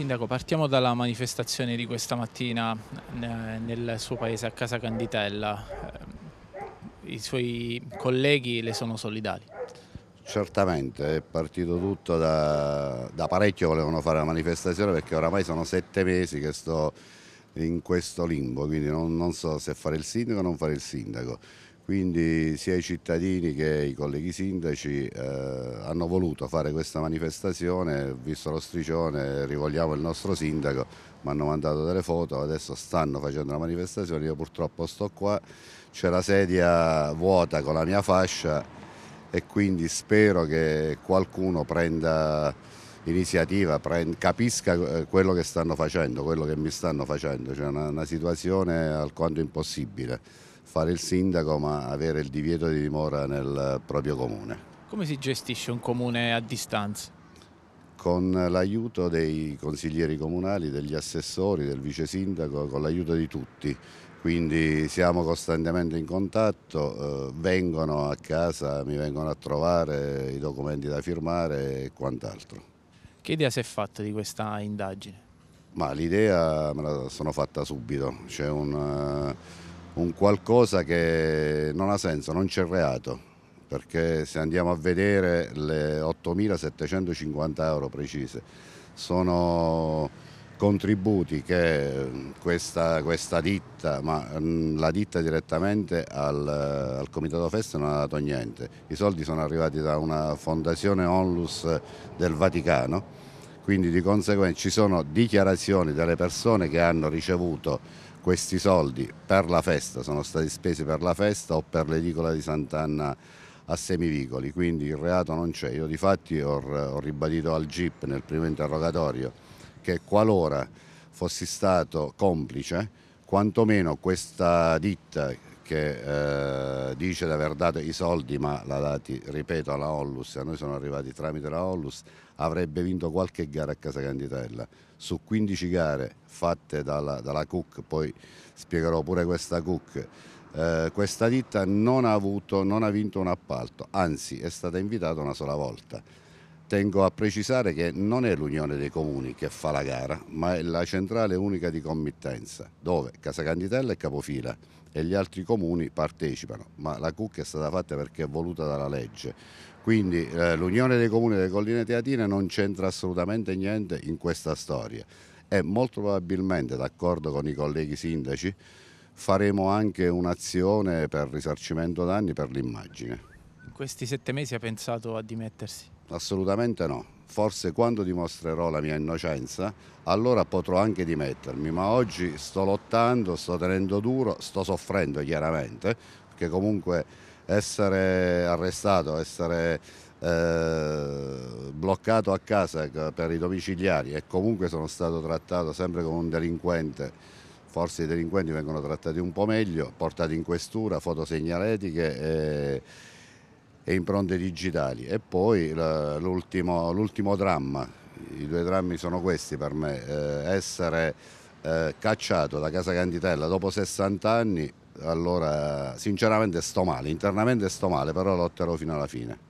Sindaco, partiamo dalla manifestazione di questa mattina eh, nel suo paese a Casa Canditella. Eh, I suoi colleghi le sono solidali? Certamente, è partito tutto da, da parecchio volevano fare la manifestazione perché oramai sono sette mesi che sto in questo limbo, quindi non, non so se fare il sindaco o non fare il sindaco quindi sia i cittadini che i colleghi sindaci eh, hanno voluto fare questa manifestazione, visto lo striscione rivolgiamo il nostro sindaco, mi hanno mandato delle foto, adesso stanno facendo la manifestazione, io purtroppo sto qua, c'è la sedia vuota con la mia fascia e quindi spero che qualcuno prenda iniziativa, prenda, capisca eh, quello che stanno facendo, quello che mi stanno facendo, c'è cioè una, una situazione alquanto impossibile fare il sindaco ma avere il divieto di dimora nel proprio comune. Come si gestisce un comune a distanza? Con l'aiuto dei consiglieri comunali, degli assessori, del vice sindaco, con l'aiuto di tutti. Quindi siamo costantemente in contatto, eh, vengono a casa, mi vengono a trovare i documenti da firmare e quant'altro. Che idea si è fatta di questa indagine? l'idea me la sono fatta subito, c'è un eh, un qualcosa che non ha senso, non c'è reato, perché se andiamo a vedere le 8.750 euro precise sono contributi che questa, questa ditta, ma mm, la ditta direttamente al, al, Comitato Festa non ha dato niente, i soldi sono arrivati da una fondazione onlus del Vaticano, quindi di conseguenza ci sono dichiarazioni delle persone che hanno ricevuto questi soldi per la festa sono stati spesi per la festa o per l'edicola di Sant'Anna a semivicoli, quindi il reato non c'è. Io di fatti ho, ho ribadito al GIP nel primo interrogatorio che qualora fossi stato complice, quantomeno questa ditta perché eh, dice di aver dato i soldi ma l'ha dati, ripeto, alla Ollus, a noi sono arrivati tramite la Ollus, avrebbe vinto qualche gara a Casa Canditella. Su 15 gare fatte dalla, dalla Cook, poi spiegherò pure questa Cook, eh, questa ditta non ha, avuto, non ha vinto un appalto, anzi è stata invitata una sola volta Tengo a precisare che non è l'Unione dei Comuni che fa la gara, ma è la centrale unica di committenza, dove Casa Canditella è capofila e gli altri comuni partecipano, ma la cucca è stata fatta perché è voluta dalla legge. Quindi eh, l'Unione dei Comuni delle Colline Teatine non c'entra assolutamente niente in questa storia e molto probabilmente, d'accordo con i colleghi sindaci, faremo anche un'azione per risarcimento danni per l'immagine. In questi sette mesi ha pensato a dimettersi? assolutamente no. Forse quando dimostrerò la mia innocenza, allora potrò anche dimettermi, ma oggi sto lottando, sto tenendo duro, sto soffrendo chiaramente, perché comunque essere arrestato, essere eh, bloccato a casa ecco, per i domiciliari e comunque sono stato trattato sempre come un delinquente. Forse i delinquenti vengono trattati un po' meglio, portati in questura, fotosegnaletiche. E e impronte digitali. E poi l'ultimo dramma, i due drammi sono questi per me, eh, essere eh, cacciato da Casa Canditella dopo 60 anni, allora sinceramente sto male, internamente sto male, però lotterò fino alla fine.